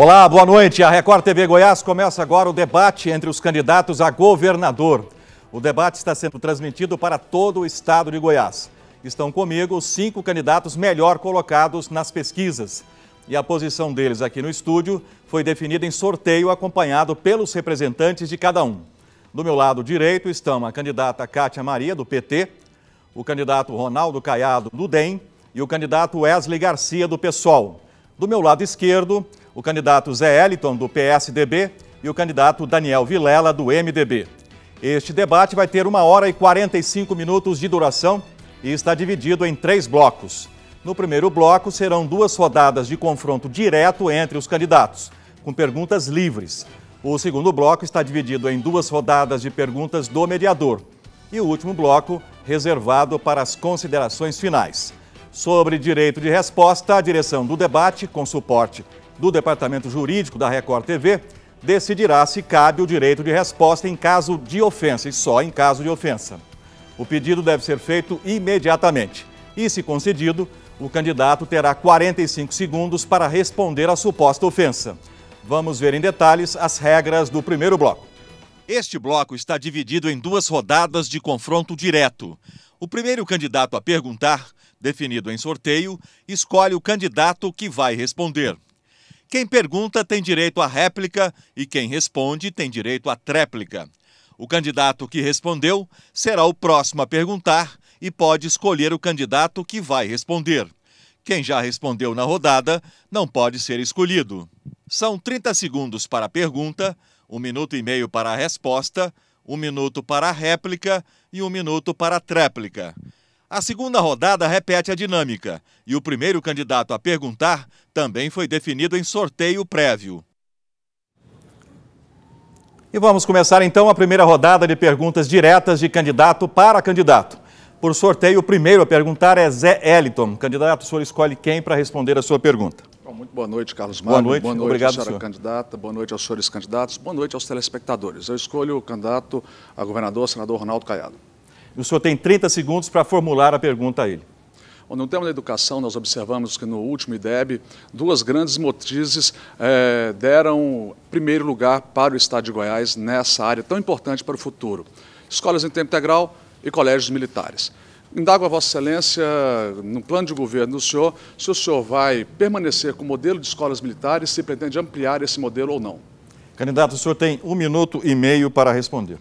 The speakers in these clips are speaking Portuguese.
Olá, boa noite. A Record TV Goiás começa agora o debate entre os candidatos a governador. O debate está sendo transmitido para todo o estado de Goiás. Estão comigo os cinco candidatos melhor colocados nas pesquisas. E a posição deles aqui no estúdio foi definida em sorteio acompanhado pelos representantes de cada um. Do meu lado direito estão a candidata Cátia Maria, do PT, o candidato Ronaldo Caiado, do DEM, e o candidato Wesley Garcia, do PSOL. Do meu lado esquerdo, o candidato Zé Eliton, do PSDB, e o candidato Daniel Vilela, do MDB. Este debate vai ter uma hora e 45 minutos de duração e está dividido em três blocos. No primeiro bloco, serão duas rodadas de confronto direto entre os candidatos, com perguntas livres. O segundo bloco está dividido em duas rodadas de perguntas do mediador. E o último bloco, reservado para as considerações finais. Sobre direito de resposta, a direção do debate, com suporte do Departamento Jurídico da Record TV decidirá se cabe o direito de resposta em caso de ofensa, e só em caso de ofensa. O pedido deve ser feito imediatamente. E, se concedido, o candidato terá 45 segundos para responder à suposta ofensa. Vamos ver em detalhes as regras do primeiro bloco. Este bloco está dividido em duas rodadas de confronto direto. O primeiro candidato a perguntar, definido em sorteio, escolhe o candidato que vai responder. Quem pergunta tem direito à réplica e quem responde tem direito à tréplica. O candidato que respondeu será o próximo a perguntar e pode escolher o candidato que vai responder. Quem já respondeu na rodada não pode ser escolhido. São 30 segundos para a pergunta, 1 um minuto e meio para a resposta, 1 um minuto para a réplica e 1 um minuto para a tréplica. A segunda rodada repete a dinâmica e o primeiro candidato a perguntar também foi definido em sorteio prévio. E vamos começar então a primeira rodada de perguntas diretas de candidato para candidato. Por sorteio, o primeiro a perguntar é Zé Eliton. Candidato, o senhor escolhe quem para responder a sua pergunta. Bom, muito boa noite, Carlos Magno. Boa noite, boa noite obrigado, senhora senhor. candidata. Boa noite aos senhores candidatos. Boa noite aos telespectadores. Eu escolho o candidato a governador, senador Ronaldo Caiado o senhor tem 30 segundos para formular a pergunta a ele. Bom, no tema da educação, nós observamos que no último IDEB, duas grandes motrizes eh, deram primeiro lugar para o Estado de Goiás nessa área tão importante para o futuro. Escolas em tempo integral e colégios militares. Indago a Vossa Excelência, no plano de governo do senhor, se o senhor vai permanecer com o modelo de escolas militares, se pretende ampliar esse modelo ou não. Candidato, o senhor tem um minuto e meio para responder.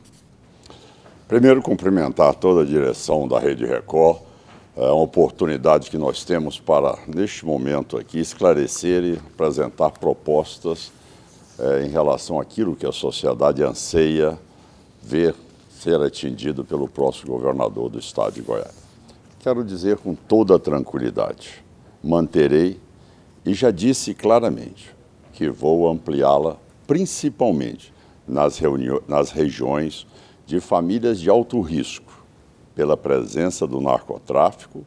Primeiro, cumprimentar toda a direção da Rede Record. É uma oportunidade que nós temos para, neste momento aqui, esclarecer e apresentar propostas é, em relação àquilo que a sociedade anseia ver ser atingido pelo próximo governador do estado de Goiás. Quero dizer com toda tranquilidade, manterei e já disse claramente que vou ampliá-la principalmente nas, nas regiões de famílias de alto risco, pela presença do narcotráfico,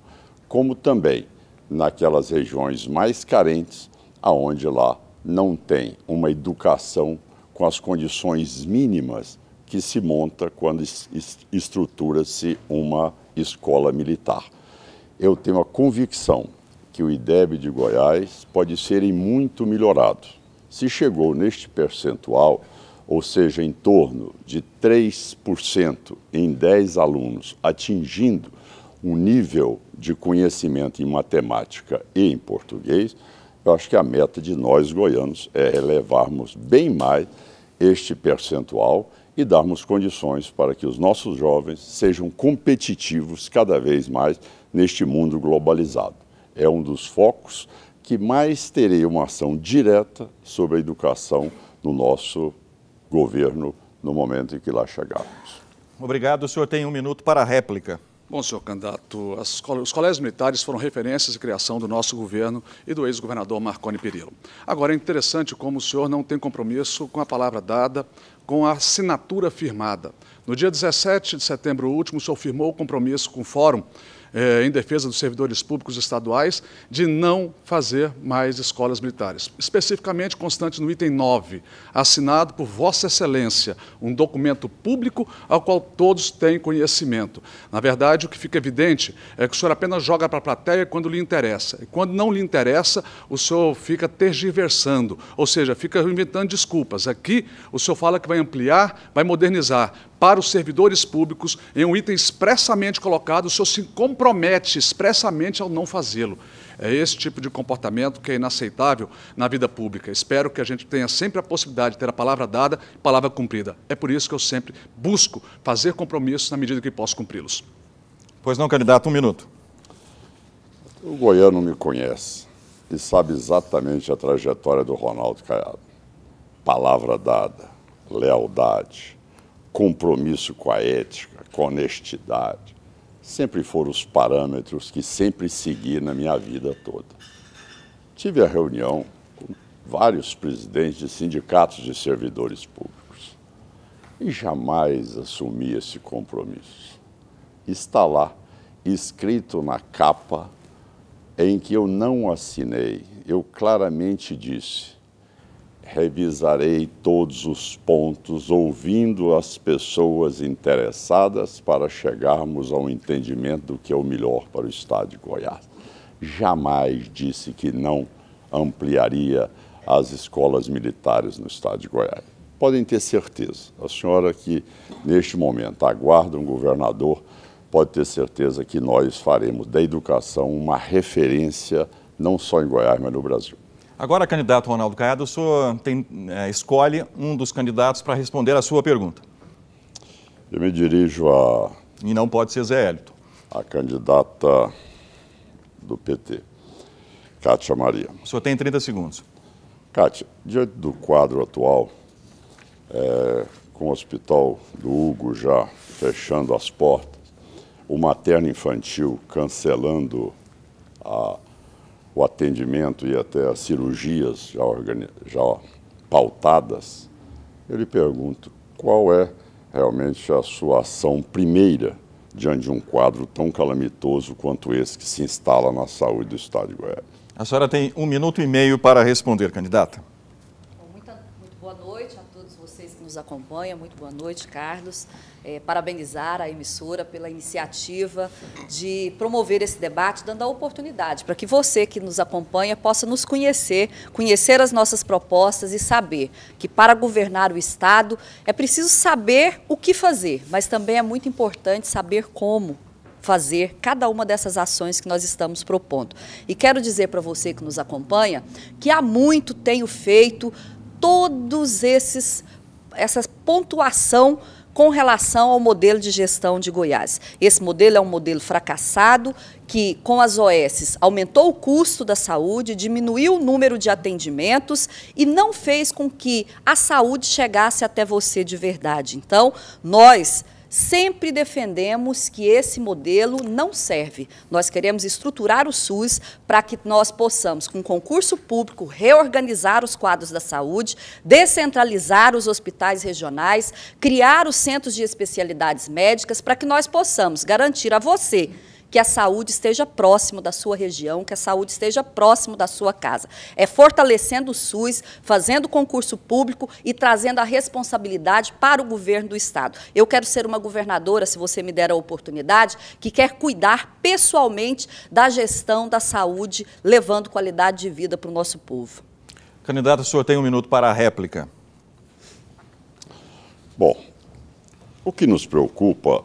como também naquelas regiões mais carentes, aonde lá não tem uma educação com as condições mínimas que se monta quando estrutura-se uma escola militar. Eu tenho a convicção que o IDEB de Goiás pode ser muito melhorado. Se chegou neste percentual, ou seja, em torno de 3% em 10 alunos, atingindo um nível de conhecimento em matemática e em português, eu acho que a meta de nós goianos é elevarmos bem mais este percentual e darmos condições para que os nossos jovens sejam competitivos cada vez mais neste mundo globalizado. É um dos focos que mais terei uma ação direta sobre a educação no nosso governo no momento em que lá chegarmos. Obrigado. O senhor tem um minuto para a réplica. Bom, senhor candidato, as, os colégios militares foram referências de criação do nosso governo e do ex-governador Marconi Perillo. Agora, é interessante como o senhor não tem compromisso com a palavra dada, com a assinatura firmada. No dia 17 de setembro último, o senhor firmou o compromisso com o Fórum eh, em defesa dos servidores públicos estaduais de não fazer mais escolas militares. Especificamente, constante no item 9, assinado por Vossa Excelência, um documento público ao qual todos têm conhecimento. Na verdade, o que fica evidente é que o senhor apenas joga para a plateia quando lhe interessa. E quando não lhe interessa, o senhor fica tergiversando, ou seja, fica inventando desculpas. Aqui, o senhor fala que vai ampliar, vai modernizar para os servidores públicos em um item expressamente colocado, o senhor se compromete expressamente ao não fazê-lo. É esse tipo de comportamento que é inaceitável na vida pública. Espero que a gente tenha sempre a possibilidade de ter a palavra dada e palavra cumprida. É por isso que eu sempre busco fazer compromissos na medida que posso cumpri-los. Pois não, candidato, um minuto. O goiano me conhece e sabe exatamente a trajetória do Ronaldo Caiado. Palavra dada, lealdade, compromisso com a ética, com a honestidade, sempre foram os parâmetros que sempre segui na minha vida toda. Tive a reunião com vários presidentes de sindicatos de servidores públicos e jamais assumi esse compromisso. Está lá, escrito na capa, em que eu não assinei. Eu claramente disse revisarei todos os pontos, ouvindo as pessoas interessadas para chegarmos ao entendimento do que é o melhor para o Estado de Goiás. Jamais disse que não ampliaria as escolas militares no Estado de Goiás. Podem ter certeza, a senhora que neste momento aguarda um governador, pode ter certeza que nós faremos da educação uma referência não só em Goiás, mas no Brasil. Agora, candidato Ronaldo Caiado, o senhor tem, é, escolhe um dos candidatos para responder a sua pergunta. Eu me dirijo a. E não pode ser Zé Hélito. A candidata do PT, Cátia Maria. O senhor tem 30 segundos. Cátia, diante do quadro atual, é, com o hospital do Hugo já fechando as portas, o materno infantil cancelando a o atendimento e até as cirurgias já, já pautadas, eu lhe pergunto qual é realmente a sua ação primeira diante de um quadro tão calamitoso quanto esse que se instala na saúde do Estado de Goiás. A senhora tem um minuto e meio para responder, candidata nos acompanha. Muito boa noite, Carlos. É, parabenizar a emissora pela iniciativa de promover esse debate, dando a oportunidade para que você que nos acompanha possa nos conhecer, conhecer as nossas propostas e saber que para governar o Estado é preciso saber o que fazer, mas também é muito importante saber como fazer cada uma dessas ações que nós estamos propondo. E quero dizer para você que nos acompanha que há muito tenho feito todos esses essa pontuação com relação ao modelo de gestão de Goiás. Esse modelo é um modelo fracassado que, com as OSs, aumentou o custo da saúde, diminuiu o número de atendimentos e não fez com que a saúde chegasse até você de verdade. Então, nós Sempre defendemos que esse modelo não serve. Nós queremos estruturar o SUS para que nós possamos, com concurso público, reorganizar os quadros da saúde, descentralizar os hospitais regionais, criar os centros de especialidades médicas, para que nós possamos garantir a você que a saúde esteja próximo da sua região, que a saúde esteja próximo da sua casa. É fortalecendo o SUS, fazendo concurso público e trazendo a responsabilidade para o governo do Estado. Eu quero ser uma governadora, se você me der a oportunidade, que quer cuidar pessoalmente da gestão da saúde, levando qualidade de vida para o nosso povo. Candidato, o senhor tem um minuto para a réplica. Bom, o que nos preocupa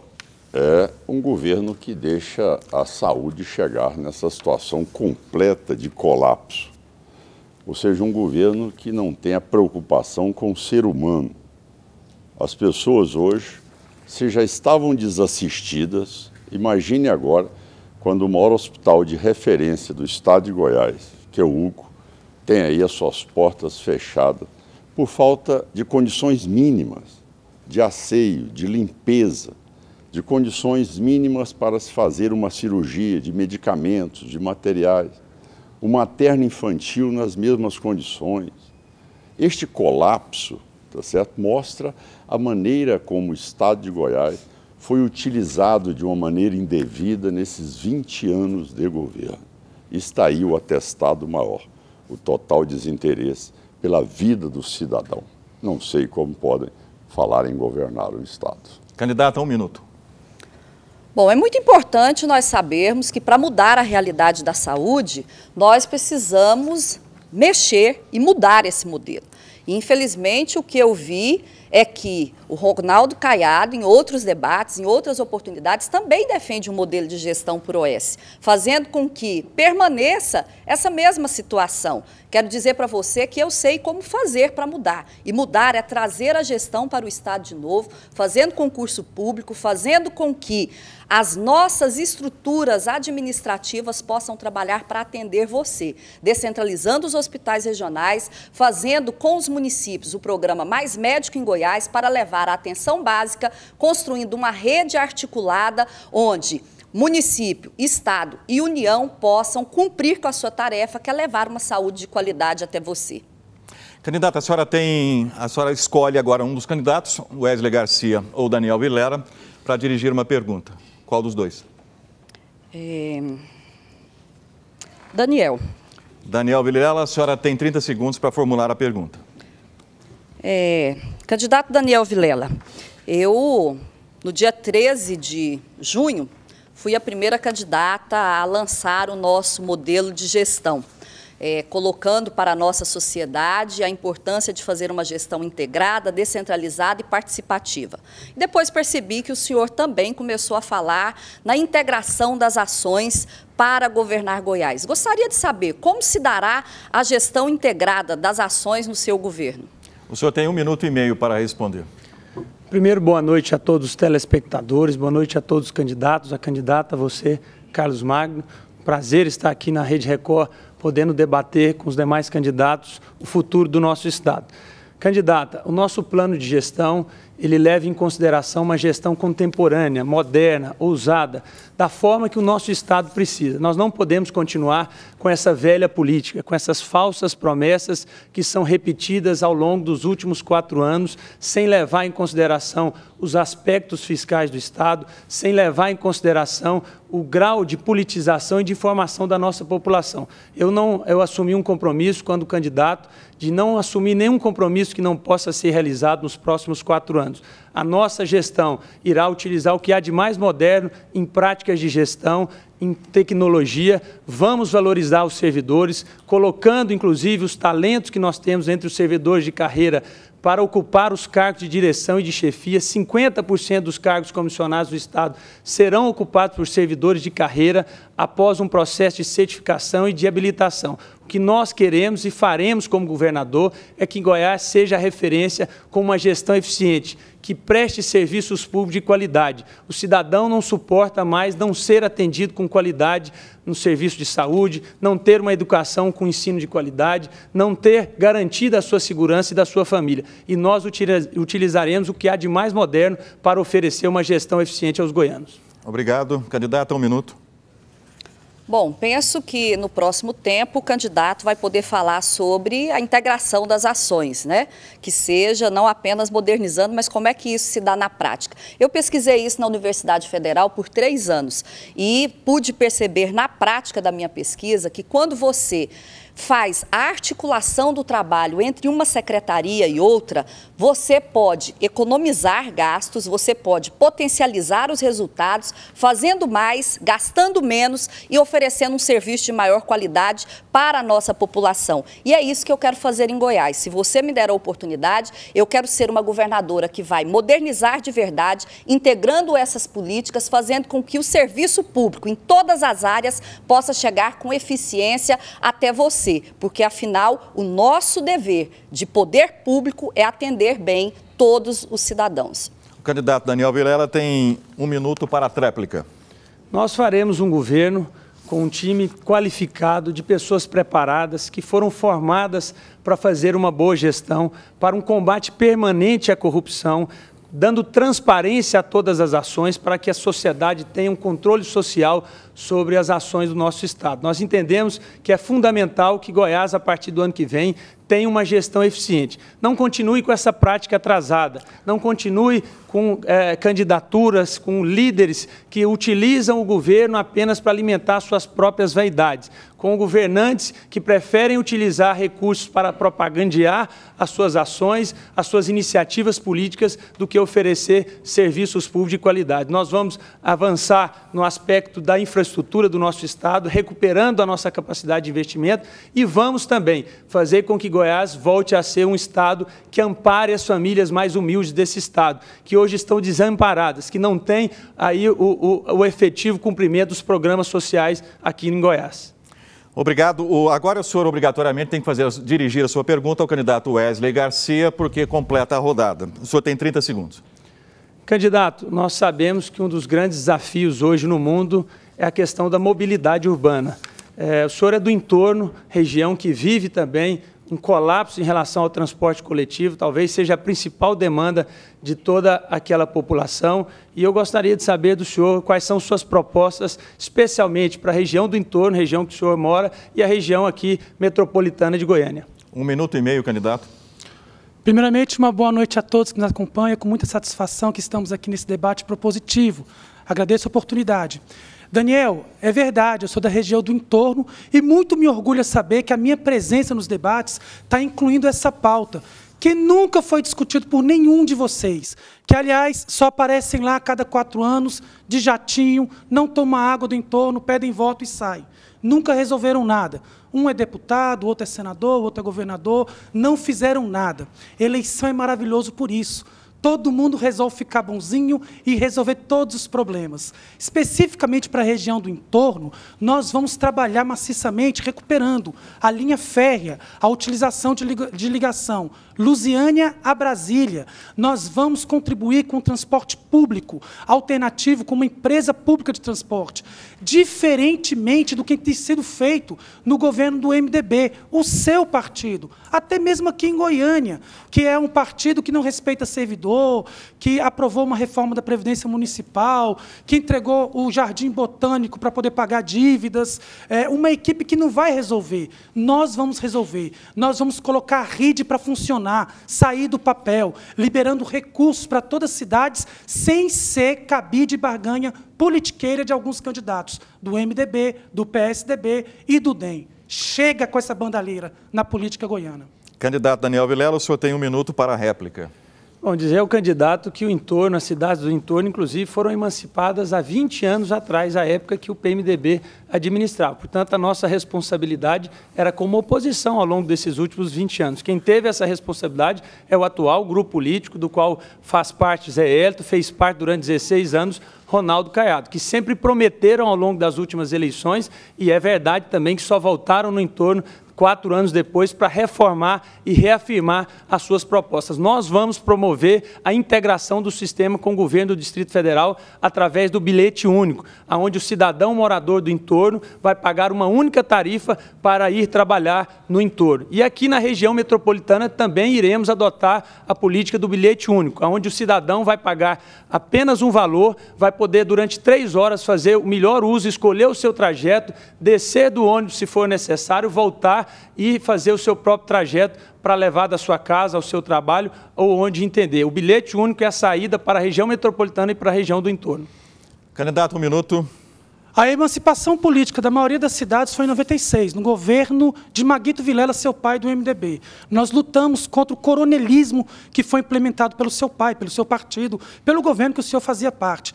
é um governo que deixa a saúde chegar nessa situação completa de colapso. Ou seja, um governo que não tem a preocupação com o ser humano. As pessoas hoje, se já estavam desassistidas, imagine agora quando o maior hospital de referência do estado de Goiás, que é o UCO, tem aí as suas portas fechadas por falta de condições mínimas de asseio, de limpeza de condições mínimas para se fazer uma cirurgia, de medicamentos, de materiais, o materno infantil nas mesmas condições. Este colapso, tá certo, mostra a maneira como o estado de Goiás foi utilizado de uma maneira indevida nesses 20 anos de governo. Está aí o atestado maior, o total desinteresse pela vida do cidadão. Não sei como podem falar em governar o estado. Candidato, um minuto. Bom, é muito importante nós sabermos que para mudar a realidade da saúde, nós precisamos mexer e mudar esse modelo. infelizmente, o que eu vi é que o Ronaldo Caiado, em outros debates, em outras oportunidades, também defende um modelo de gestão por OS, fazendo com que permaneça essa mesma situação. Quero dizer para você que eu sei como fazer para mudar. E mudar é trazer a gestão para o Estado de novo, fazendo concurso público, fazendo com que as nossas estruturas administrativas possam trabalhar para atender você, descentralizando os hospitais regionais, fazendo com os municípios o programa Mais Médico em Goiás, Goiás para levar a atenção básica, construindo uma rede articulada onde município, estado e união possam cumprir com a sua tarefa, que é levar uma saúde de qualidade até você. Candidata, a senhora tem, a senhora escolhe agora um dos candidatos, Wesley Garcia ou Daniel Vilera, para dirigir uma pergunta. Qual dos dois? É... Daniel. Daniel Vilela, a senhora tem 30 segundos para formular a pergunta. É, Candidato Daniel Vilela, eu, no dia 13 de junho, fui a primeira candidata a lançar o nosso modelo de gestão. É, colocando para a nossa sociedade a importância de fazer uma gestão integrada, descentralizada e participativa. Depois percebi que o senhor também começou a falar na integração das ações para governar Goiás. Gostaria de saber como se dará a gestão integrada das ações no seu governo. O senhor tem um minuto e meio para responder. Primeiro, boa noite a todos os telespectadores, boa noite a todos os candidatos, a candidata, você, Carlos Magno. Prazer estar aqui na Rede Record, podendo debater com os demais candidatos o futuro do nosso Estado. Candidata, o nosso plano de gestão, ele leva em consideração uma gestão contemporânea, moderna, ousada, da forma que o nosso Estado precisa. Nós não podemos continuar com essa velha política, com essas falsas promessas que são repetidas ao longo dos últimos quatro anos, sem levar em consideração os aspectos fiscais do Estado, sem levar em consideração o grau de politização e de informação da nossa população. Eu não, eu assumi um compromisso quando candidato de não assumir nenhum compromisso que não possa ser realizado nos próximos quatro anos a nossa gestão irá utilizar o que há de mais moderno em práticas de gestão, em tecnologia, vamos valorizar os servidores, colocando inclusive os talentos que nós temos entre os servidores de carreira para ocupar os cargos de direção e de chefia. 50% dos cargos comissionados do Estado serão ocupados por servidores de carreira após um processo de certificação e de habilitação. O que nós queremos e faremos como governador é que Goiás seja a referência com uma gestão eficiente, que preste serviços públicos de qualidade. O cidadão não suporta mais não ser atendido com qualidade no serviço de saúde, não ter uma educação com ensino de qualidade, não ter garantida a sua segurança e da sua família. E nós utilizaremos o que há de mais moderno para oferecer uma gestão eficiente aos goianos. Obrigado. Candidato, um minuto. Bom, penso que no próximo tempo o candidato vai poder falar sobre a integração das ações, né? Que seja não apenas modernizando, mas como é que isso se dá na prática. Eu pesquisei isso na Universidade Federal por três anos e pude perceber na prática da minha pesquisa que quando você faz a articulação do trabalho entre uma secretaria e outra, você pode economizar gastos, você pode potencializar os resultados, fazendo mais, gastando menos e oferecendo um serviço de maior qualidade para a nossa população. E é isso que eu quero fazer em Goiás. Se você me der a oportunidade, eu quero ser uma governadora que vai modernizar de verdade, integrando essas políticas, fazendo com que o serviço público em todas as áreas possa chegar com eficiência até você acontecer, porque afinal o nosso dever de poder público é atender bem todos os cidadãos. O candidato Daniel Vilela tem um minuto para a tréplica. Nós faremos um governo com um time qualificado de pessoas preparadas que foram formadas para fazer uma boa gestão, para um combate permanente à corrupção, dando transparência a todas as ações para que a sociedade tenha um controle social sobre as ações do nosso Estado. Nós entendemos que é fundamental que Goiás, a partir do ano que vem, tenha uma gestão eficiente. Não continue com essa prática atrasada, não continue com é, candidaturas, com líderes que utilizam o governo apenas para alimentar suas próprias vaidades, com governantes que preferem utilizar recursos para propagandear as suas ações, as suas iniciativas políticas, do que oferecer serviços públicos de qualidade. Nós vamos avançar no aspecto da infraestrutura do nosso Estado, recuperando a nossa capacidade de investimento e vamos também fazer com que Goiás volte a ser um Estado que ampare as famílias mais humildes desse Estado, que hoje estão desamparadas, que não têm aí o, o, o efetivo cumprimento dos programas sociais aqui em Goiás. Obrigado. Agora o senhor obrigatoriamente tem que fazer, dirigir a sua pergunta ao candidato Wesley Garcia, porque completa a rodada. O senhor tem 30 segundos. Candidato, nós sabemos que um dos grandes desafios hoje no mundo é a questão da mobilidade urbana. É, o senhor é do entorno, região que vive também um colapso em relação ao transporte coletivo, talvez seja a principal demanda de toda aquela população. E eu gostaria de saber do senhor quais são suas propostas, especialmente para a região do entorno, região que o senhor mora, e a região aqui metropolitana de Goiânia. Um minuto e meio, candidato. Primeiramente, uma boa noite a todos que nos acompanham. É com muita satisfação que estamos aqui nesse debate propositivo. Agradeço a oportunidade. Daniel, é verdade, eu sou da região do entorno e muito me orgulha saber que a minha presença nos debates está incluindo essa pauta, que nunca foi discutido por nenhum de vocês, que, aliás, só aparecem lá a cada quatro anos, de jatinho, não tomam água do entorno, pedem voto e saem. Nunca resolveram nada. Um é deputado, outro é senador, outro é governador, não fizeram nada. Eleição é maravilhoso por isso todo mundo resolve ficar bonzinho e resolver todos os problemas. Especificamente para a região do entorno, nós vamos trabalhar maciçamente recuperando a linha férrea, a utilização de ligação Lusiânia a Brasília. Nós vamos contribuir com o transporte público alternativo, com uma empresa pública de transporte, diferentemente do que tem sido feito no governo do MDB, o seu partido, até mesmo aqui em Goiânia, que é um partido que não respeita servidor, que aprovou uma reforma da Previdência Municipal, que entregou o Jardim Botânico para poder pagar dívidas, é uma equipe que não vai resolver. Nós vamos resolver. Nós vamos colocar a rede para funcionar funcionar, sair do papel, liberando recursos para todas as cidades, sem ser cabide barganha politiqueira de alguns candidatos, do MDB, do PSDB e do DEM. Chega com essa bandalheira na política goiana. Candidato Daniel Vilela, o senhor tem um minuto para a réplica. Bom, dizer, é o candidato que o entorno, as cidades do entorno, inclusive, foram emancipadas há 20 anos atrás, a época que o PMDB administrava. Portanto, a nossa responsabilidade era como oposição ao longo desses últimos 20 anos. Quem teve essa responsabilidade é o atual grupo político, do qual faz parte Zé Elto, fez parte durante 16 anos, Ronaldo Caiado, que sempre prometeram ao longo das últimas eleições, e é verdade também que só voltaram no entorno quatro anos depois, para reformar e reafirmar as suas propostas. Nós vamos promover a integração do sistema com o governo do Distrito Federal através do bilhete único, onde o cidadão morador do entorno vai pagar uma única tarifa para ir trabalhar no entorno. E aqui na região metropolitana também iremos adotar a política do bilhete único, onde o cidadão vai pagar apenas um valor, vai poder durante três horas fazer o melhor uso, escolher o seu trajeto, descer do ônibus se for necessário, voltar e fazer o seu próprio trajeto para levar da sua casa ao seu trabalho ou onde entender. O bilhete único é a saída para a região metropolitana e para a região do entorno. Candidato, um minuto. A emancipação política da maioria das cidades foi em 96, no governo de Maguito Vilela, seu pai do MDB. Nós lutamos contra o coronelismo que foi implementado pelo seu pai, pelo seu partido, pelo governo que o senhor fazia parte.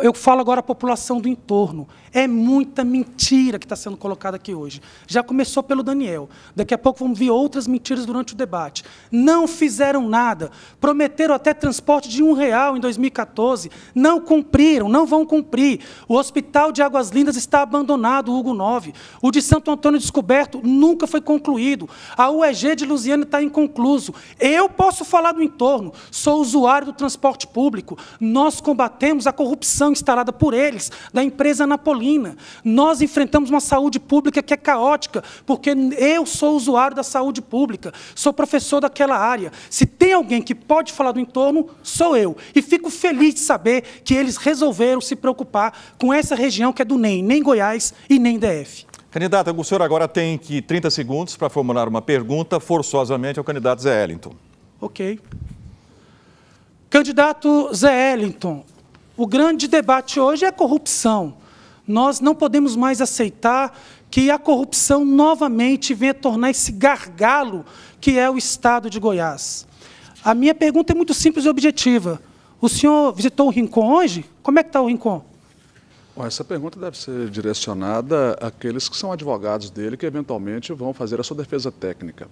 Eu falo agora a população do entorno. É muita mentira que está sendo colocada aqui hoje. Já começou pelo Daniel. Daqui a pouco vamos ver outras mentiras durante o debate. Não fizeram nada. Prometeram até transporte de um real em 2014. Não cumpriram, não vão cumprir. O hospital de Águas Lindas está abandonado, Hugo 9. O de Santo Antônio Descoberto nunca foi concluído. A UEG de Lusiana está inconcluso. Eu posso falar do entorno. Sou usuário do transporte público. Nós combatemos a corrupção instalada por eles, da empresa Napolina. Nós enfrentamos uma saúde pública que é caótica, porque eu sou usuário da saúde pública, sou professor daquela área. Se tem alguém que pode falar do entorno, sou eu. E fico feliz de saber que eles resolveram se preocupar com essa região que é do NEM, nem Goiás e nem DF. Candidata, o senhor agora tem que 30 segundos para formular uma pergunta forçosamente ao candidato Zé Ellington. Ok. Candidato Zé Ellington, o grande debate hoje é a corrupção. Nós não podemos mais aceitar que a corrupção novamente venha tornar esse gargalo que é o Estado de Goiás. A minha pergunta é muito simples e objetiva. O senhor visitou o Rincon hoje? Como é que está o Rincon? Bom, essa pergunta deve ser direcionada àqueles que são advogados dele, que eventualmente vão fazer a sua defesa técnica.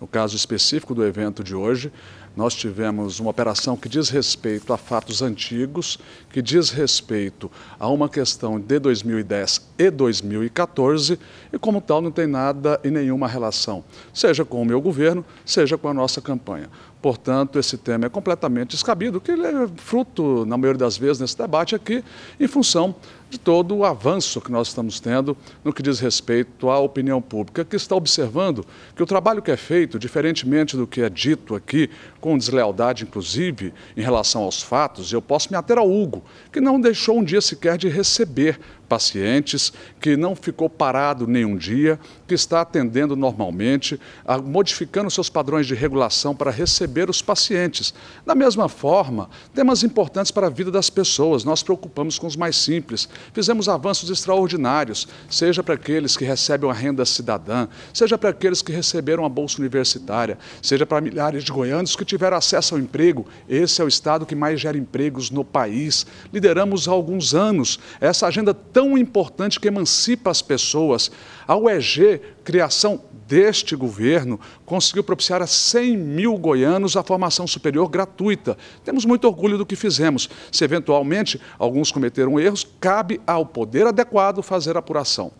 No caso específico do evento de hoje, nós tivemos uma operação que diz respeito a fatos antigos, que diz respeito a uma questão de 2010 e 2014, e como tal não tem nada e nenhuma relação, seja com o meu governo, seja com a nossa campanha. Portanto, esse tema é completamente descabido, que ele é fruto, na maioria das vezes, nesse debate aqui, em função de todo o avanço que nós estamos tendo no que diz respeito à opinião pública, que está observando que o trabalho que é feito, diferentemente do que é dito aqui, com deslealdade inclusive em relação aos fatos, eu posso me ater ao Hugo, que não deixou um dia sequer de receber pacientes, que não ficou parado nenhum dia, que está atendendo normalmente, modificando seus padrões de regulação para receber os pacientes. Da mesma forma, temas importantes para a vida das pessoas, nós preocupamos com os mais simples, Fizemos avanços extraordinários, seja para aqueles que recebem a renda cidadã, seja para aqueles que receberam a bolsa universitária, seja para milhares de goianos que tiveram acesso ao emprego. Esse é o estado que mais gera empregos no país. Lideramos há alguns anos essa agenda tão importante que emancipa as pessoas. A UEG, criação deste governo conseguiu propiciar a 100 mil goianos a formação superior gratuita. Temos muito orgulho do que fizemos. Se eventualmente alguns cometeram erros, cabe ao poder adequado fazer apuração.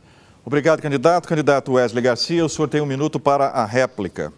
Obrigado, candidato. Candidato Wesley Garcia, o senhor tem um minuto para a réplica.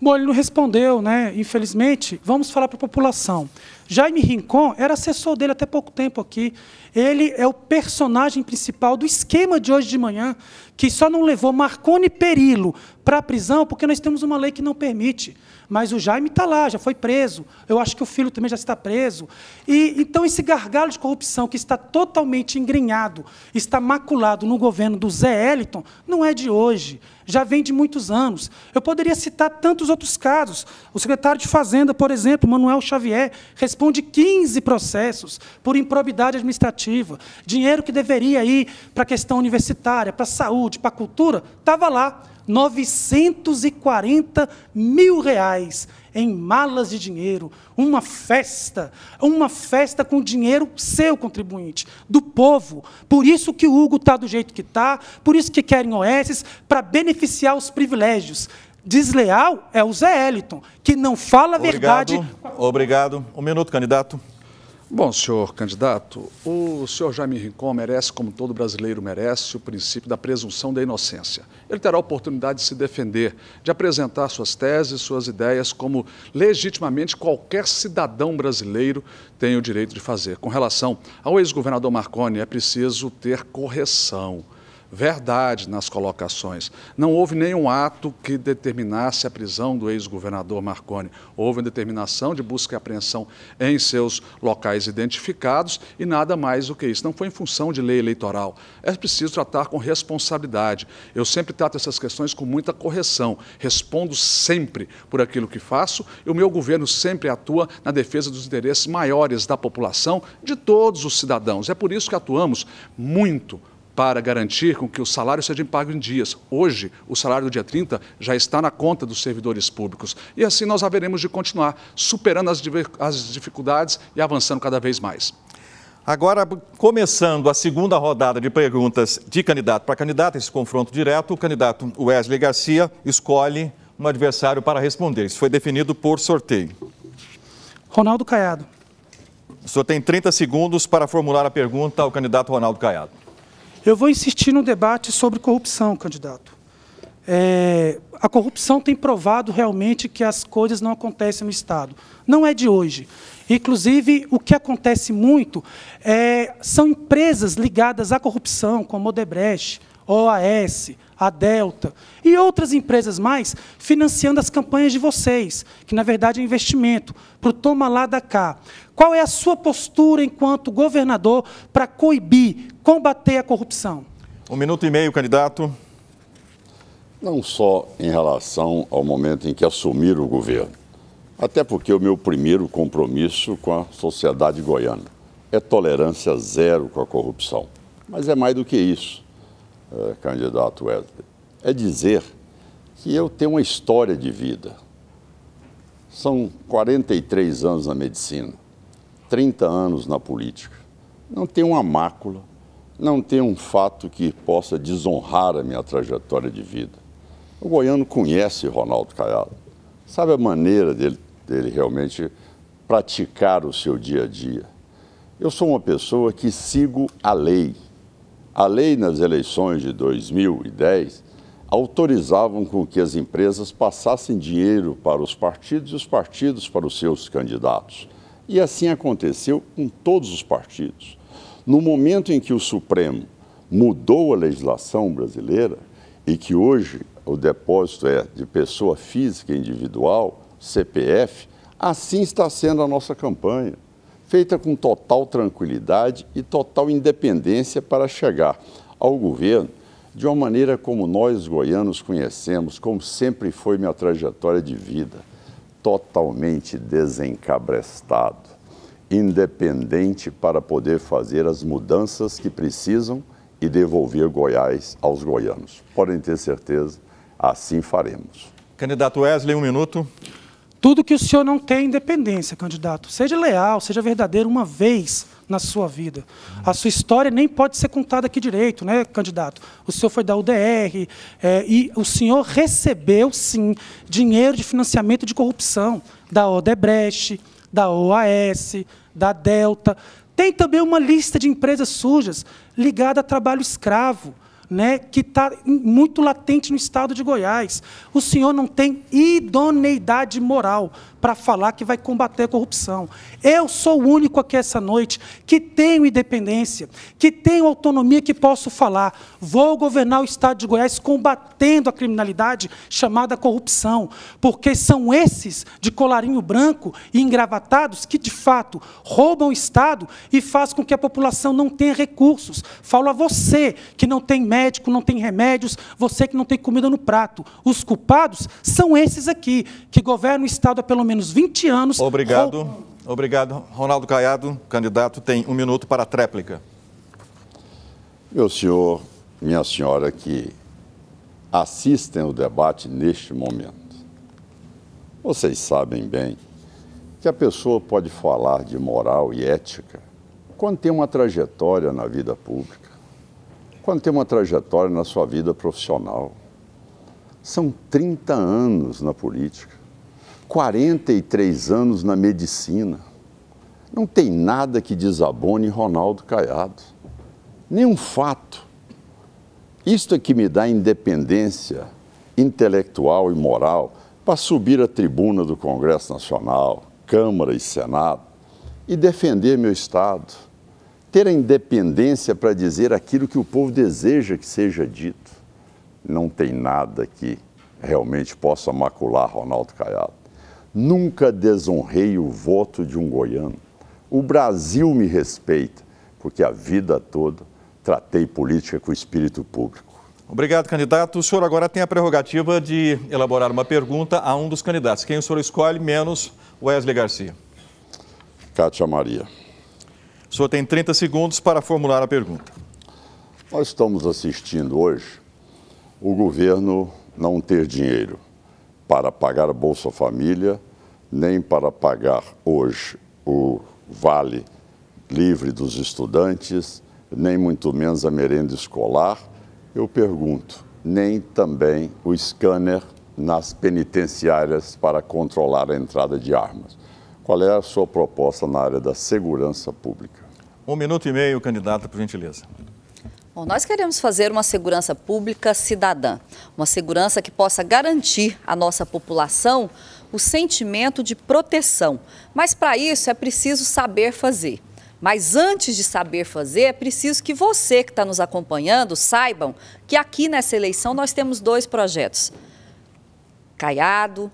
Bom, ele não respondeu, né? Infelizmente, vamos falar para a população. Jaime Rincon era assessor dele até pouco tempo aqui. Ele é o personagem principal do esquema de hoje de manhã, que só não levou Marconi Perillo para a prisão porque nós temos uma lei que não permite. Mas o Jaime está lá, já foi preso. Eu acho que o filho também já está preso. E então esse gargalo de corrupção que está totalmente engrenhado, está maculado no governo do Zé Eliton, não é de hoje. Já vem de muitos anos. Eu poderia citar tantos outros casos. O secretário de Fazenda, por exemplo, Manuel Xavier, responsável responde 15 processos por improbidade administrativa. Dinheiro que deveria ir para a questão universitária, para a saúde, para a cultura, estava lá. 940 mil reais em malas de dinheiro, uma festa, uma festa com dinheiro seu contribuinte, do povo. Por isso que o Hugo está do jeito que está, por isso que querem OS, para beneficiar os privilégios. Desleal é o Zé Eliton, que não fala a Obrigado. verdade. Obrigado. Um minuto, candidato. Bom, senhor candidato, o senhor Jaime Rincon merece, como todo brasileiro merece, o princípio da presunção da inocência. Ele terá a oportunidade de se defender, de apresentar suas teses, suas ideias, como legitimamente qualquer cidadão brasileiro tem o direito de fazer. Com relação ao ex-governador Marconi, é preciso ter correção verdade nas colocações. Não houve nenhum ato que determinasse a prisão do ex-governador Marconi. Houve determinação de busca e apreensão em seus locais identificados e nada mais do que isso. Não foi em função de lei eleitoral. É preciso tratar com responsabilidade. Eu sempre trato essas questões com muita correção. Respondo sempre por aquilo que faço e o meu governo sempre atua na defesa dos interesses maiores da população, de todos os cidadãos. É por isso que atuamos muito para garantir com que o salário seja pago em dias. Hoje, o salário do dia 30 já está na conta dos servidores públicos. E assim nós haveremos de continuar superando as, as dificuldades e avançando cada vez mais. Agora, começando a segunda rodada de perguntas de candidato para candidato, esse confronto direto, o candidato Wesley Garcia escolhe um adversário para responder. Isso foi definido por sorteio. Ronaldo Caiado. O senhor tem 30 segundos para formular a pergunta ao candidato Ronaldo Caiado. Eu vou insistir no debate sobre corrupção, candidato. É, a corrupção tem provado realmente que as coisas não acontecem no Estado. Não é de hoje. Inclusive, o que acontece muito é, são empresas ligadas à corrupção, como Odebrecht, OAS, a Delta e outras empresas mais financiando as campanhas de vocês, que na verdade é investimento, para o toma lá da cá. Qual é a sua postura enquanto governador para coibir combater a corrupção? Um minuto e meio, candidato. Não só em relação ao momento em que assumir o governo, até porque o meu primeiro compromisso com a sociedade goiana é tolerância zero com a corrupção. Mas é mais do que isso, eh, candidato Wesley. É dizer que eu tenho uma história de vida. São 43 anos na medicina, 30 anos na política. Não tenho uma mácula, não tem um fato que possa desonrar a minha trajetória de vida. O goiano conhece Ronaldo Caiado, sabe a maneira dele, dele realmente praticar o seu dia a dia. Eu sou uma pessoa que sigo a lei. A lei nas eleições de 2010 autorizavam com que as empresas passassem dinheiro para os partidos e os partidos para os seus candidatos. E assim aconteceu com todos os partidos. No momento em que o Supremo mudou a legislação brasileira e que hoje o depósito é de pessoa física individual, CPF, assim está sendo a nossa campanha, feita com total tranquilidade e total independência para chegar ao governo de uma maneira como nós goianos conhecemos, como sempre foi minha trajetória de vida, totalmente desencabrestado independente para poder fazer as mudanças que precisam e devolver Goiás aos goianos. Podem ter certeza, assim faremos. Candidato Wesley, um minuto. Tudo que o senhor não tem é independência, candidato. Seja leal, seja verdadeiro uma vez na sua vida. A sua história nem pode ser contada aqui direito, né, candidato? O senhor foi da UDR é, e o senhor recebeu, sim, dinheiro de financiamento de corrupção da Odebrecht, da OAS, da Delta. Tem também uma lista de empresas sujas ligada a trabalho escravo, né, que está muito latente no estado de Goiás. O senhor não tem idoneidade moral para falar que vai combater a corrupção. Eu sou o único aqui essa noite que tenho independência, que tenho autonomia, que posso falar. Vou governar o Estado de Goiás combatendo a criminalidade chamada corrupção, porque são esses de colarinho branco e engravatados que, de fato, roubam o Estado e fazem com que a população não tenha recursos. Falo a você que não tem médico, não tem remédios, você que não tem comida no prato. Os culpados são esses aqui, que governam o Estado há pelo menos 20 anos. Obrigado. Obrigado. Ronaldo Caiado, candidato, tem um minuto para a tréplica. Meu senhor, minha senhora que assistem o debate neste momento, vocês sabem bem que a pessoa pode falar de moral e ética quando tem uma trajetória na vida pública, quando tem uma trajetória na sua vida profissional. São 30 anos na política. 43 anos na medicina. Não tem nada que desabone Ronaldo Caiado. Nenhum fato. Isto é que me dá independência intelectual e moral para subir a tribuna do Congresso Nacional, Câmara e Senado e defender meu Estado. Ter a independência para dizer aquilo que o povo deseja que seja dito. Não tem nada que realmente possa macular Ronaldo Caiado. Nunca desonrei o voto de um goiano. O Brasil me respeita, porque a vida toda tratei política com espírito público. Obrigado, candidato. O senhor agora tem a prerrogativa de elaborar uma pergunta a um dos candidatos. Quem o senhor escolhe, menos Wesley Garcia. Cátia Maria. O senhor tem 30 segundos para formular a pergunta. Nós estamos assistindo hoje o governo não ter dinheiro para pagar a Bolsa Família, nem para pagar hoje o Vale Livre dos Estudantes, nem muito menos a merenda escolar. Eu pergunto, nem também o scanner nas penitenciárias para controlar a entrada de armas. Qual é a sua proposta na área da segurança pública? Um minuto e meio, candidato, por gentileza. Bom, nós queremos fazer uma segurança pública cidadã, uma segurança que possa garantir à nossa população o sentimento de proteção. Mas para isso é preciso saber fazer. Mas antes de saber fazer, é preciso que você que está nos acompanhando saibam que aqui nessa eleição nós temos dois projetos. Caiado,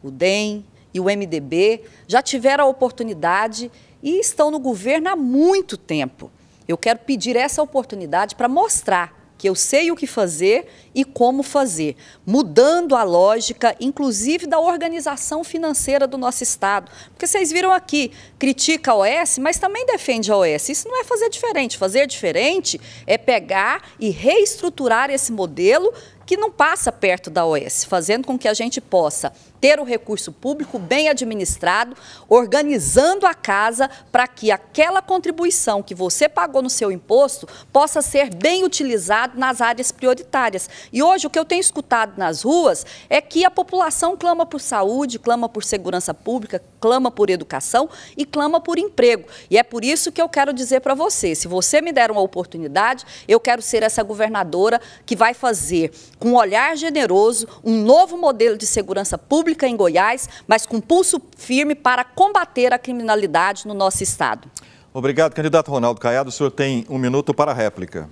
o DEM e o MDB já tiveram a oportunidade e estão no governo há muito tempo. Eu quero pedir essa oportunidade para mostrar que eu sei o que fazer e como fazer, mudando a lógica, inclusive da organização financeira do nosso Estado. Porque vocês viram aqui, critica a OS, mas também defende a OS. Isso não é fazer diferente. Fazer diferente é pegar e reestruturar esse modelo que não passa perto da OS, fazendo com que a gente possa ter o recurso público bem administrado, organizando a casa para que aquela contribuição que você pagou no seu imposto possa ser bem utilizado nas áreas prioritárias. E hoje o que eu tenho escutado nas ruas é que a população clama por saúde, clama por segurança pública, clama por educação e clama por emprego. E é por isso que eu quero dizer para você, se você me der uma oportunidade, eu quero ser essa governadora que vai fazer com um olhar generoso um novo modelo de segurança pública pública em Goiás, mas com pulso firme para combater a criminalidade no nosso estado. Obrigado, candidato Ronaldo Caiado. O senhor tem um minuto para a réplica.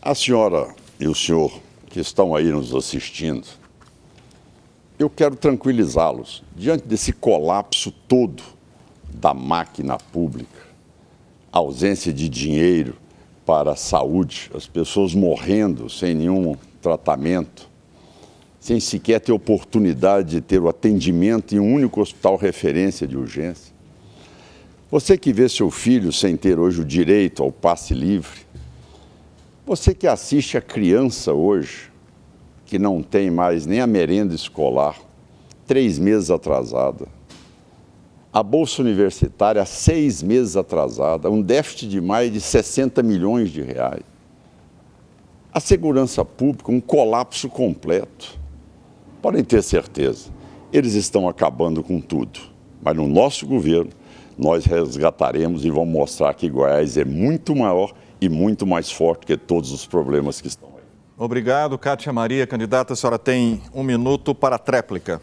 A senhora e o senhor que estão aí nos assistindo, eu quero tranquilizá-los. Diante desse colapso todo da máquina pública, ausência de dinheiro para a saúde, as pessoas morrendo sem nenhum tratamento, sem sequer ter oportunidade de ter o atendimento em um único hospital referência de urgência. Você que vê seu filho sem ter hoje o direito ao passe livre. Você que assiste a criança hoje, que não tem mais nem a merenda escolar, três meses atrasada, a bolsa universitária seis meses atrasada, um déficit de mais de 60 milhões de reais, a segurança pública, um colapso completo. Podem ter certeza, eles estão acabando com tudo. Mas no nosso governo, nós resgataremos e vamos mostrar que Goiás é muito maior e muito mais forte que todos os problemas que estão aí. Obrigado, Kátia Maria. Candidata, a senhora tem um minuto para a tréplica.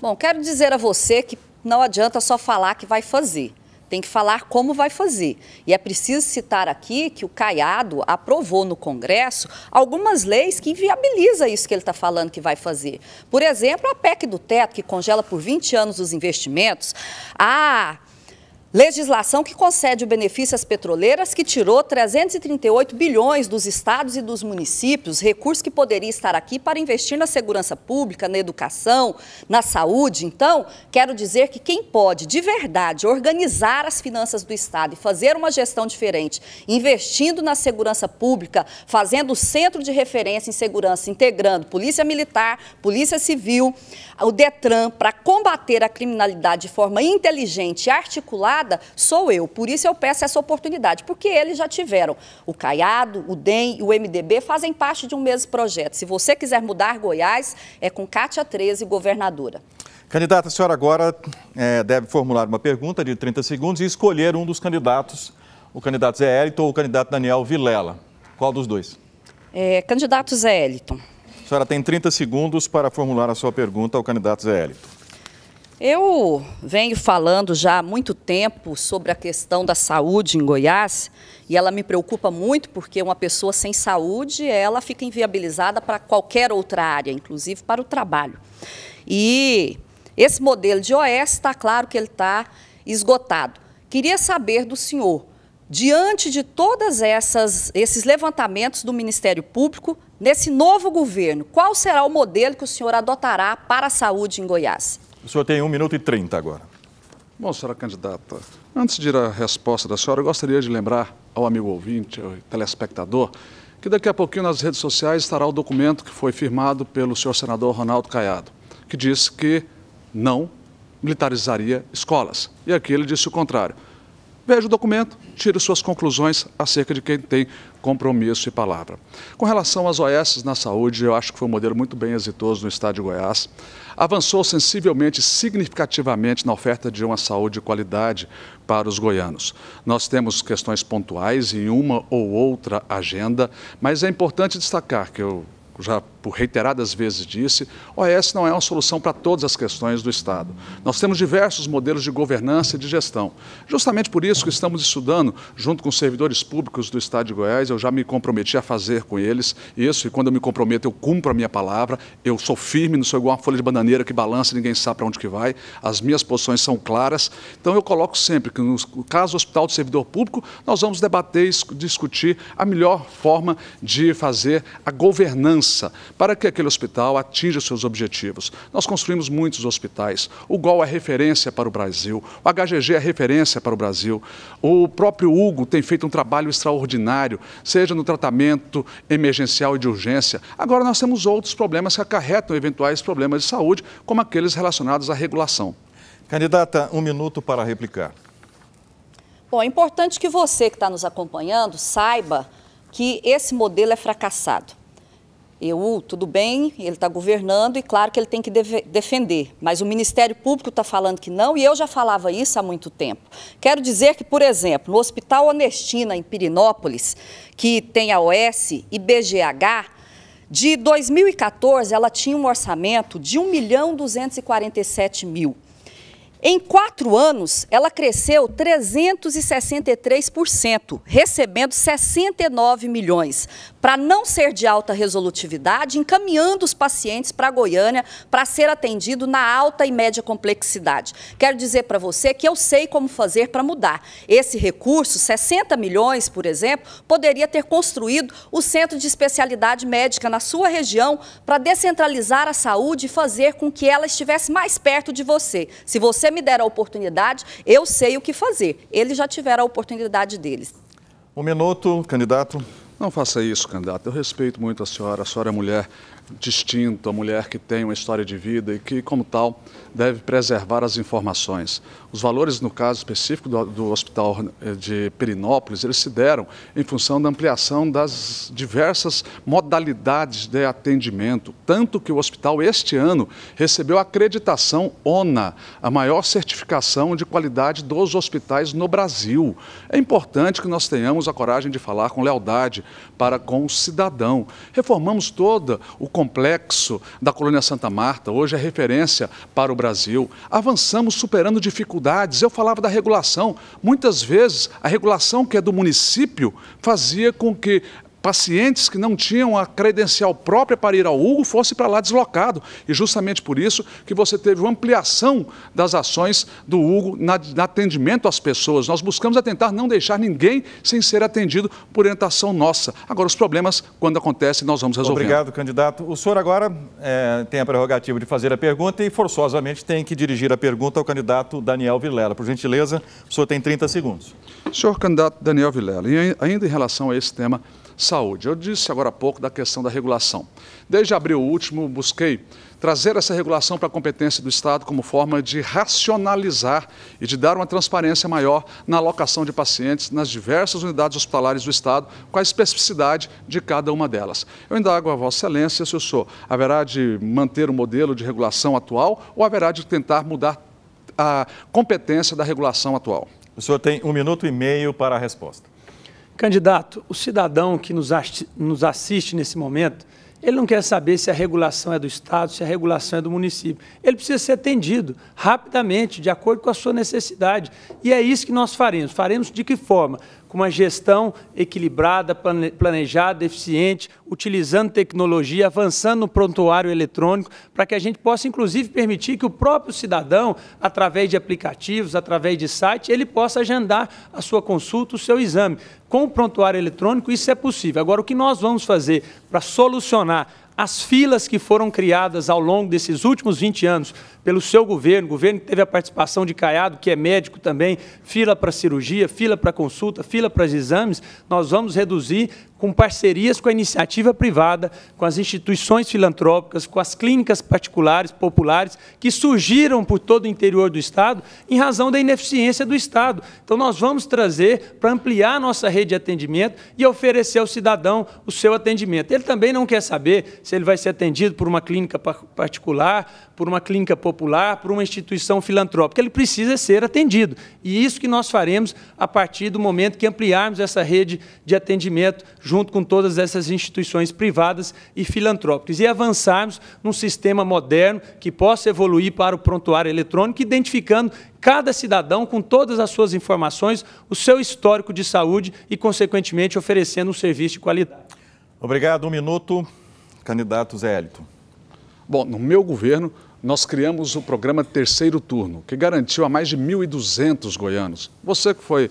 Bom, quero dizer a você que não adianta só falar que vai fazer tem que falar como vai fazer. E é preciso citar aqui que o Caiado aprovou no Congresso algumas leis que inviabiliza isso que ele está falando que vai fazer. Por exemplo, a PEC do teto, que congela por 20 anos os investimentos, a Legislação que concede o benefício às petroleiras, que tirou 338 bilhões dos estados e dos municípios, recursos que poderia estar aqui para investir na segurança pública, na educação, na saúde. Então, quero dizer que quem pode de verdade organizar as finanças do estado e fazer uma gestão diferente, investindo na segurança pública, fazendo o centro de referência em segurança, integrando polícia militar, polícia civil, o Detran, para combater a criminalidade de forma inteligente e articulada, errada sou eu. Por isso eu peço essa oportunidade, porque eles já tiveram. O Caiado, o DEM e o MDB fazem parte de um mesmo projeto. Se você quiser mudar Goiás, é com Cátia 13, governadora. Candidata, a senhora agora é, deve formular uma pergunta de 30 segundos e escolher um dos candidatos, o candidato Zé Elito ou o candidato Daniel Vilela. Qual dos dois? É, candidato Zé Eliton. A senhora tem 30 segundos para formular a sua pergunta ao candidato Zé Elito. Eu venho falando já há muito tempo sobre a questão da saúde em Goiás e ela me preocupa muito porque uma pessoa sem saúde ela fica inviabilizada para qualquer outra área, inclusive para o trabalho. E esse modelo de OS está claro que ele está esgotado. Queria saber do senhor, diante de todas essas esses levantamentos do Ministério Público nesse novo governo, qual será o modelo que o senhor adotará para a saúde em Goiás? O senhor tem um minuto e trinta agora. Bom, senhora candidata, antes de ir à resposta da senhora, eu gostaria de lembrar ao amigo ouvinte, ao telespectador, que daqui a pouquinho nas redes sociais estará o documento que foi firmado pelo senhor senador Ronaldo Caiado, que disse que não militarizaria escolas. E aqui ele disse o contrário. Veja o documento, tire suas conclusões acerca de quem tem compromisso e palavra. Com relação às OS na saúde, eu acho que foi um modelo muito bem exitoso no estado de Goiás avançou sensivelmente, significativamente na oferta de uma saúde de qualidade para os goianos. Nós temos questões pontuais em uma ou outra agenda, mas é importante destacar que eu já por reiteradas vezes disse, OAS não é uma solução para todas as questões do Estado. Nós temos diversos modelos de governança e de gestão. Justamente por isso que estamos estudando, junto com servidores públicos do Estado de Goiás, eu já me comprometi a fazer com eles isso, e quando eu me comprometo, eu cumpro a minha palavra, eu sou firme, não sou igual uma folha de bananeira que balança, ninguém sabe para onde que vai, as minhas posições são claras. Então eu coloco sempre que, no caso do Hospital do Servidor Público, nós vamos debater e discutir a melhor forma de fazer a governança para que aquele hospital atinja os seus objetivos. Nós construímos muitos hospitais. O GOL é referência para o Brasil, o HGG é referência para o Brasil. O próprio Hugo tem feito um trabalho extraordinário, seja no tratamento emergencial e de urgência. Agora nós temos outros problemas que acarretam eventuais problemas de saúde, como aqueles relacionados à regulação. Candidata, um minuto para replicar. Bom, é importante que você que está nos acompanhando saiba que esse modelo é fracassado. Eu, tudo bem, ele está governando e claro que ele tem que deve, defender, mas o Ministério Público está falando que não e eu já falava isso há muito tempo. Quero dizer que, por exemplo, no Hospital Honestina, em Pirinópolis, que tem a OS e BGH, de 2014 ela tinha um orçamento de 1 milhão 247 mil. Em quatro anos, ela cresceu 363%, recebendo 69 milhões para não ser de alta resolutividade, encaminhando os pacientes para Goiânia para ser atendido na alta e média complexidade. Quero dizer para você que eu sei como fazer para mudar. Esse recurso, 60 milhões, por exemplo, poderia ter construído o Centro de Especialidade Médica na sua região para descentralizar a saúde e fazer com que ela estivesse mais perto de você. Se você me der a oportunidade, eu sei o que fazer. Eles já tiveram a oportunidade deles. Um minuto, candidato. Não faça isso, candidato. Eu respeito muito a senhora. A senhora é mulher distinta, mulher que tem uma história de vida e que, como tal, deve preservar as informações. Os valores, no caso específico do, do Hospital eh, de Perinópolis, eles se deram em função da ampliação das diversas modalidades de atendimento, tanto que o hospital, este ano, recebeu a acreditação ONA, a maior certificação de qualidade dos hospitais no Brasil. É importante que nós tenhamos a coragem de falar com lealdade, para com o cidadão. Reformamos todo o complexo da colônia Santa Marta, hoje é referência para o Brasil. Avançamos superando dificuldades. Eu falava da regulação. Muitas vezes a regulação que é do município fazia com que pacientes que não tinham a credencial própria para ir ao Hugo fosse para lá deslocado. E justamente por isso que você teve uma ampliação das ações do Hugo na, na atendimento às pessoas. Nós buscamos tentar não deixar ninguém sem ser atendido por orientação nossa. Agora, os problemas, quando acontecem, nós vamos resolver. Obrigado, candidato. O senhor agora é, tem a prerrogativa de fazer a pergunta e, forçosamente, tem que dirigir a pergunta ao candidato Daniel Vilela. Por gentileza, o senhor tem 30 segundos. Senhor candidato Daniel Vilela, e ainda em relação a esse tema saúde. Eu disse agora há pouco da questão da regulação. Desde abril último, busquei trazer essa regulação para a competência do Estado como forma de racionalizar e de dar uma transparência maior na alocação de pacientes nas diversas unidades hospitalares do Estado, com a especificidade de cada uma delas. Eu indago a Vossa Excelência se o senhor haverá de manter o modelo de regulação atual ou haverá de tentar mudar a competência da regulação atual. O senhor tem um minuto e meio para a resposta. Candidato, o cidadão que nos, nos assiste nesse momento, ele não quer saber se a regulação é do Estado, se a regulação é do município. Ele precisa ser atendido rapidamente, de acordo com a sua necessidade. E é isso que nós faremos. Faremos de que forma? com uma gestão equilibrada, planejada, eficiente, utilizando tecnologia, avançando no prontuário eletrônico, para que a gente possa, inclusive, permitir que o próprio cidadão, através de aplicativos, através de site, ele possa agendar a sua consulta, o seu exame. Com o prontuário eletrônico, isso é possível. Agora, o que nós vamos fazer para solucionar as filas que foram criadas ao longo desses últimos 20 anos pelo seu governo, o governo teve a participação de Caiado, que é médico também, fila para cirurgia, fila para consulta, fila para exames, nós vamos reduzir com parcerias com a iniciativa privada, com as instituições filantrópicas, com as clínicas particulares, populares, que surgiram por todo o interior do Estado em razão da ineficiência do Estado. Então, nós vamos trazer para ampliar a nossa rede de atendimento e oferecer ao cidadão o seu atendimento. Ele também não quer saber se ele vai ser atendido por uma clínica particular, por uma clínica popular, por uma instituição filantrópica. Ele precisa ser atendido. E isso que nós faremos a partir do momento que ampliarmos essa rede de atendimento junto com todas essas instituições privadas e filantrópicas. E avançarmos num sistema moderno que possa evoluir para o prontuário eletrônico, identificando cada cidadão com todas as suas informações, o seu histórico de saúde e, consequentemente, oferecendo um serviço de qualidade. Obrigado. Um minuto. Candidato Zé Elito. Bom, no meu governo, nós criamos o programa Terceiro Turno, que garantiu a mais de 1.200 goianos. Você que foi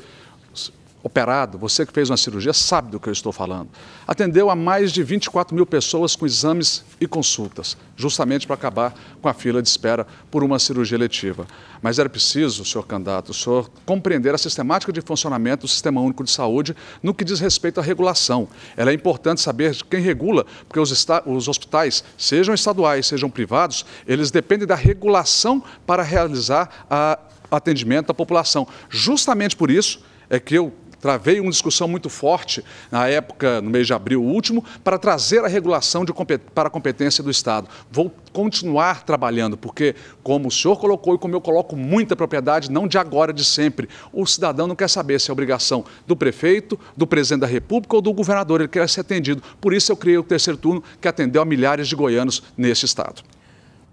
operado, você que fez uma cirurgia, sabe do que eu estou falando. Atendeu a mais de 24 mil pessoas com exames e consultas, justamente para acabar com a fila de espera por uma cirurgia letiva. Mas era preciso, senhor candidato, o senhor compreender a sistemática de funcionamento do Sistema Único de Saúde no que diz respeito à regulação. Ela é importante saber quem regula, porque os, os hospitais, sejam estaduais, sejam privados, eles dependem da regulação para realizar a atendimento à população. Justamente por isso é que eu travei uma discussão muito forte na época, no mês de abril último, para trazer a regulação de, para a competência do Estado. Vou continuar trabalhando, porque, como o senhor colocou e como eu coloco muita propriedade, não de agora, de sempre, o cidadão não quer saber se é obrigação do prefeito, do presidente da República ou do governador, ele quer ser atendido. Por isso eu criei o terceiro turno, que atendeu a milhares de goianos neste Estado.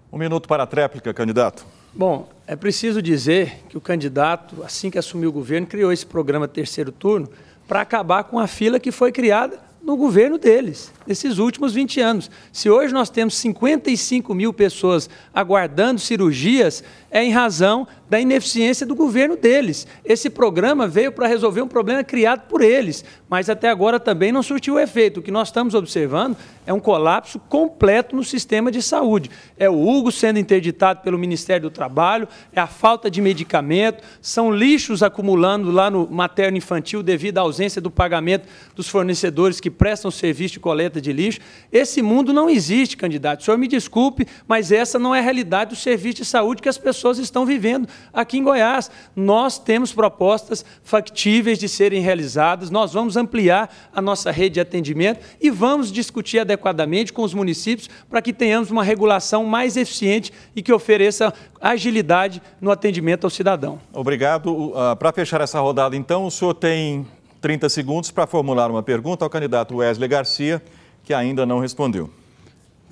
Um minuto para a tréplica, candidato. Bom, é preciso dizer que o candidato, assim que assumiu o governo, criou esse programa terceiro turno para acabar com a fila que foi criada no governo deles, nesses últimos 20 anos. Se hoje nós temos 55 mil pessoas aguardando cirurgias, é em razão da ineficiência do governo deles. Esse programa veio para resolver um problema criado por eles, mas até agora também não surtiu efeito. O que nós estamos observando é um colapso completo no sistema de saúde. É o Hugo sendo interditado pelo Ministério do Trabalho, é a falta de medicamento, são lixos acumulando lá no materno infantil devido à ausência do pagamento dos fornecedores que prestam serviço de coleta de lixo. Esse mundo não existe, candidato. O senhor me desculpe, mas essa não é a realidade do serviço de saúde que as pessoas estão vivendo. Aqui em Goiás, nós temos propostas factíveis de serem realizadas, nós vamos ampliar a nossa rede de atendimento e vamos discutir adequadamente com os municípios para que tenhamos uma regulação mais eficiente e que ofereça agilidade no atendimento ao cidadão. Obrigado. Ah, para fechar essa rodada, então, o senhor tem 30 segundos para formular uma pergunta ao candidato Wesley Garcia, que ainda não respondeu.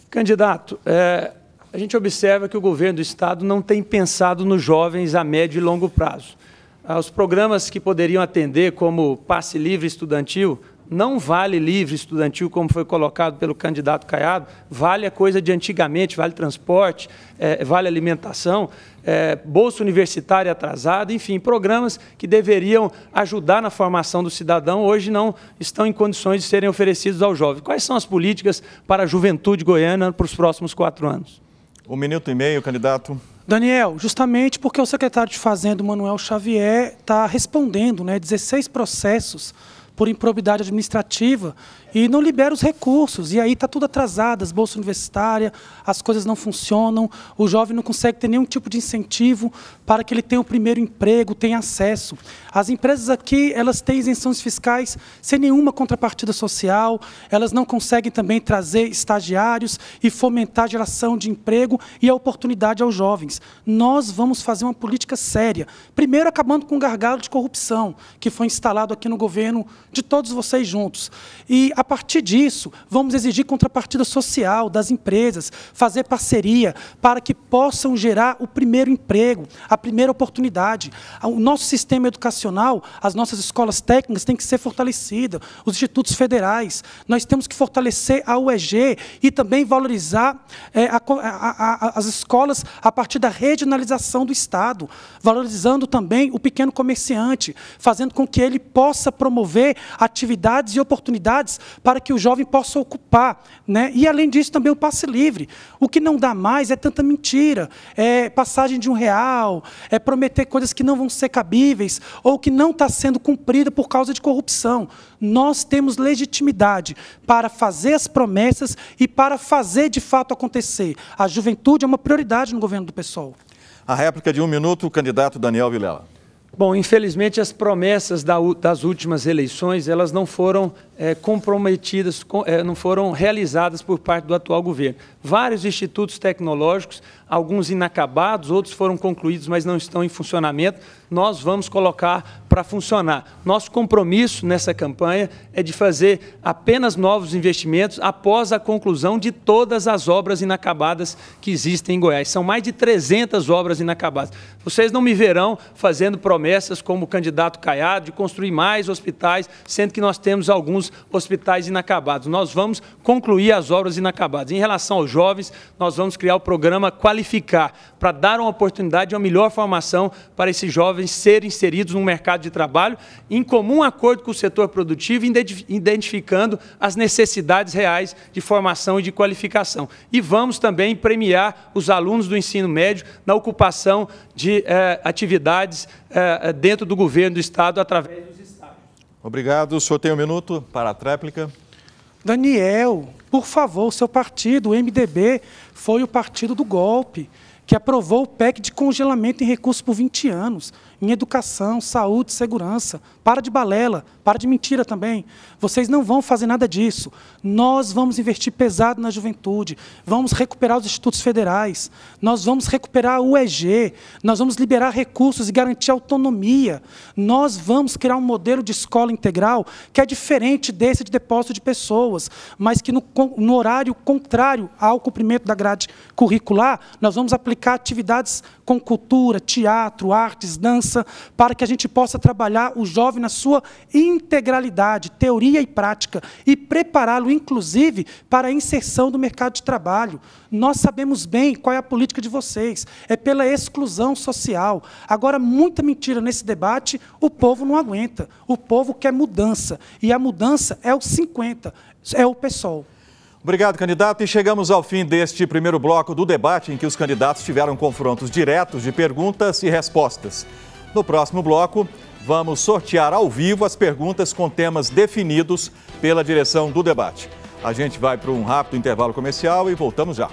Candidato, é, a gente observa que o governo do Estado não tem pensado nos jovens a médio e longo prazo. Ah, os programas que poderiam atender, como passe livre estudantil, não vale livre estudantil, como foi colocado pelo candidato Caiado, vale a coisa de antigamente, vale transporte, é, vale alimentação, é, bolsa universitária atrasada, enfim, programas que deveriam ajudar na formação do cidadão, hoje não estão em condições de serem oferecidos ao jovem. Quais são as políticas para a juventude goiana para os próximos quatro anos? Um minuto e meio, candidato. Daniel, justamente porque o secretário de Fazenda, Manuel Xavier, está respondendo né, 16 processos por improbidade administrativa e não libera os recursos. E aí está tudo atrasado, as bolsas universitárias, as coisas não funcionam, o jovem não consegue ter nenhum tipo de incentivo para que ele tenha o primeiro emprego, tenha acesso. As empresas aqui, elas têm isenções fiscais sem nenhuma contrapartida social, elas não conseguem também trazer estagiários e fomentar a geração de emprego e a oportunidade aos jovens. Nós vamos fazer uma política séria. Primeiro, acabando com o gargalo de corrupção que foi instalado aqui no governo de todos vocês juntos. E, a partir disso, vamos exigir contrapartida social das empresas, fazer parceria para que possam gerar o primeiro emprego, a primeira oportunidade. O nosso sistema educacional, as nossas escolas técnicas têm que ser fortalecidas, os institutos federais. Nós temos que fortalecer a UEG e também valorizar é, a, a, a, as escolas a partir da regionalização do Estado, valorizando também o pequeno comerciante, fazendo com que ele possa promover atividades e oportunidades para que o jovem possa ocupar. Né? E, além disso, também o passe livre. O que não dá mais é tanta mentira, é passagem de um real, é prometer coisas que não vão ser cabíveis ou que não está sendo cumprida por causa de corrupção. Nós temos legitimidade para fazer as promessas e para fazer de fato acontecer. A juventude é uma prioridade no governo do PSOL. A réplica de um minuto, o candidato Daniel Vilela. Bom, infelizmente as promessas das últimas eleições elas não foram é, comprometidas, é, não foram realizadas por parte do atual governo. Vários institutos tecnológicos, alguns inacabados, outros foram concluídos, mas não estão em funcionamento. Nós vamos colocar para funcionar. Nosso compromisso nessa campanha é de fazer apenas novos investimentos após a conclusão de todas as obras inacabadas que existem em Goiás. São mais de 300 obras inacabadas. Vocês não me verão fazendo promessas como o candidato Caiado de construir mais hospitais, sendo que nós temos alguns hospitais inacabados. Nós vamos concluir as obras inacabadas. Em relação aos jovens, nós vamos criar o programa Qualificar, para dar uma oportunidade, uma melhor formação para esses jovens serem inseridos no mercado de de trabalho, em comum acordo com o setor produtivo, identificando as necessidades reais de formação e de qualificação. E vamos também premiar os alunos do ensino médio na ocupação de eh, atividades eh, eh dentro do governo do Estado através dos estados. Obrigado. O senhor tem um minuto para a tréplica. Daniel, por favor, seu partido, o MDB, foi o partido do golpe que aprovou o PEC de congelamento em recursos por 20 anos, em educação, saúde, segurança. Para de balela, para de mentira também. Vocês não vão fazer nada disso. Nós vamos investir pesado na juventude, vamos recuperar os institutos federais, nós vamos recuperar a UEG, nós vamos liberar recursos e garantir autonomia. Nós vamos criar um modelo de escola integral que é diferente desse de depósito de pessoas, mas que no, no horário contrário ao cumprimento da grade curricular, nós vamos aplicar aplicar atividades com cultura, teatro, artes, dança, para que a gente possa trabalhar o jovem na sua integralidade, teoria e prática, e prepará-lo, inclusive, para a inserção do mercado de trabalho. Nós sabemos bem qual é a política de vocês, é pela exclusão social. Agora, muita mentira nesse debate, o povo não aguenta. O povo quer mudança, e a mudança é o 50, é o pessoal. Obrigado, candidato. E chegamos ao fim deste primeiro bloco do debate em que os candidatos tiveram confrontos diretos de perguntas e respostas. No próximo bloco, vamos sortear ao vivo as perguntas com temas definidos pela direção do debate. A gente vai para um rápido intervalo comercial e voltamos já.